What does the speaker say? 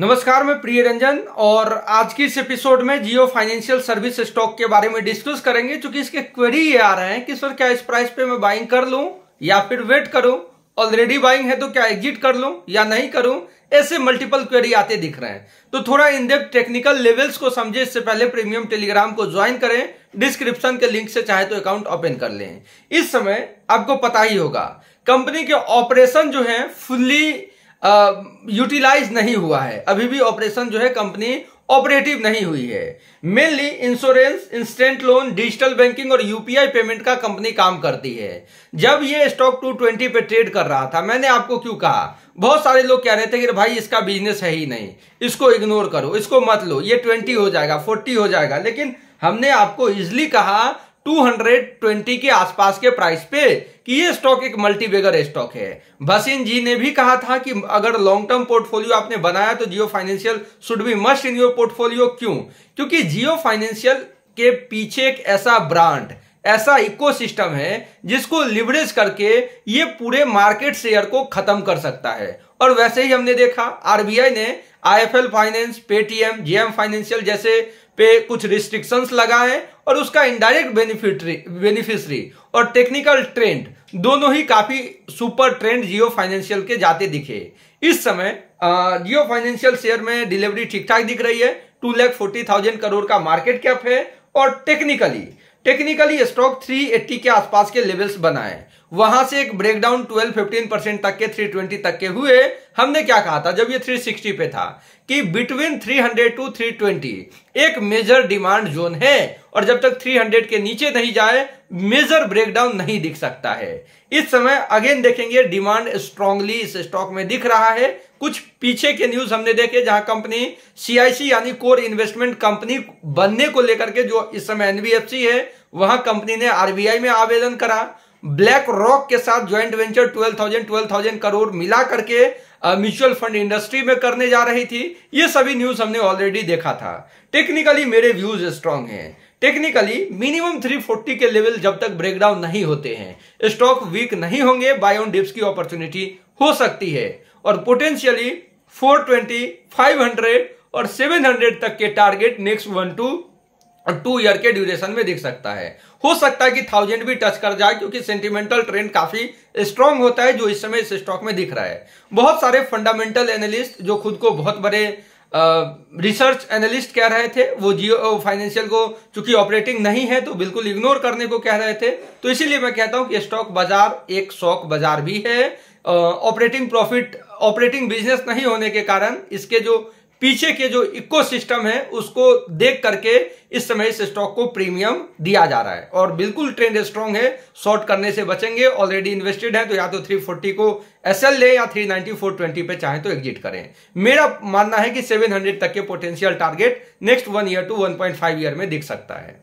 नमस्कार मैं प्रिय रंजन और आज की इस एपिसोड में जियो फाइनेंशियल सर्विस स्टॉक के बारे में डिस्कस करेंगे क्योंकि इसके क्वेरी ये आ रहे हैं कि सर क्या इस प्राइस पे मैं बाइंग कर लूं या फिर वेट करूं ऑलरेडी बाइंग है तो क्या एग्जिट कर लूं या नहीं करूं ऐसे मल्टीपल क्वेरी आते दिख रहे हैं तो थोड़ा इनडेप टेक्निकल लेवल्स को समझे इससे पहले प्रीमियम टेलीग्राम को ज्वाइन करें डिस्क्रिप्शन के लिंक से चाहे तो अकाउंट ओपन कर लें इस समय आपको पता ही होगा कंपनी के ऑपरेशन जो है फुल्ली यूटिलाइज नहीं हुआ है अभी भी ऑपरेशन जो है कंपनी ऑपरेटिव नहीं हुई है mainly insurance instant loan digital banking और यूपीआई पेमेंट का कंपनी काम करती है जब ये स्टॉक 220 पे ट्रेड कर रहा था मैंने आपको क्यों कहा बहुत सारे लोग कह रहे थे कि भाई इसका बिजनेस है ही नहीं इसको इग्नोर करो इसको मत लो ये 20 हो जाएगा 40 हो जाएगा लेकिन हमने आपको इजली कहा 220 के आसपास के प्राइस पे कि ये स्टॉक एक मल्टीबेगर स्टॉक है भसीन जी ने भी कहा था कि अगर लॉन्ग टर्म पोर्टफोलियो आपने बनाया तो Jio financial should be must in your portfolio क्यों क्योंकि जियो फाइनेंशियल के पीछे एक ऐसा ब्रांड ऐसा इकोसिस्टम है जिसको लिवरेज करके ये पूरे मार्केट शेयर को खत्म कर सकता है और वैसे ही हमने देखा आरबीआई ने IFL finance Paytm GM financial जैसे पे कुछ रिस्ट्रिक्शंस लगाए और उसका इनडायरेक्ट बेनिफिटरी बेनिफिशरी और टेक्निकल ट्रेंड दोनों ही काफी सुपर ट्रेंड जियो फाइनेंशियल के जाते दिखे इस समय जियो फाइनेंशियल शेयर में डिलीवरी ठीक ठाक दिख रही है two lakh forty thousand crore का मार्केट कैप है और टेक्निकली टेक्निकली स्टॉक थ्री के आसपास के लेवल्स बनाए वहां से एक ब्रेकडाउन 12-15 परसेंट तक के 320 तक के हुए हमने क्या कहा था जब ये 360 पे था कि बिटवीन 300 टू थ्री एक मेजर डिमांड जोन है और जब तक 300 के नीचे नहीं जाए मेजर ब्रेकडाउन नहीं दिख सकता है इस समय अगेन देखेंगे डिमांड स्ट्रांगली इस स्टॉक में दिख रहा है कुछ पीछे के न्यूज हमने देखे जहां कंपनी सीआईसी यानी कोर इन्वेस्टमेंट कंपनी बनने को लेकर के जो इस समय एनबीएफसी है वहां कंपनी ने आरबीआई में आवेदन करा ब्लैक रॉक के साथ ज्वाइंट वेंचर 12,000 12,000 करोड़ मिला करके म्यूचुअल फंड इंडस्ट्री में करने जा रही थी ये सभी न्यूज हमने ऑलरेडी देखा था टेक्निकली मेरे व्यूज स्ट्रांग हैं टेक्निकली मिनिमम 340 के लेवल जब तक ब्रेकडाउन नहीं होते हैं स्टॉक वीक नहीं होंगे बाय ऑन डिप्स की अपॉर्चुनिटी हो सकती है और पोटेंशियली फोर ट्वेंटी और सेवन तक के टारगेट नेक्स्ट वन टू और टू ईयर के ड्यूरेशन में दिख सकता है हो सकता है कि थाउजेंड भी टच कर जाए क्योंकि सेंटिमेंटल ट्रेंड काफी स्ट्रांग होता है जो इस समय इस स्टॉक में दिख रहा है बहुत सारे फंडामेंटल एनालिस्ट जो खुद को बहुत बड़े रिसर्च एनालिस्ट कह रहे थे वो जियो फाइनेंशियल को चूंकि ऑपरेटिंग नहीं है तो बिल्कुल इग्नोर करने को कह रहे थे तो इसीलिए मैं कहता हूं कि स्टॉक बाजार एक शौक बाजार भी है ऑपरेटिंग प्रॉफिट ऑपरेटिंग बिजनेस नहीं होने के कारण इसके जो पीछे के जो सिस्टम है उसको देख करके इस समय इस स्टॉक को प्रीमियम दिया जा रहा है और बिल्कुल ट्रेंड स्ट्रांग है शॉर्ट करने से बचेंगे ऑलरेडी इन्वेस्टेड है तो या तो 340 को एसएल ले या 390 420 पे चाहे तो एग्जिट करें मेरा मानना है कि 700 तक के potential target next one year to 1.5 year में दिख सकता है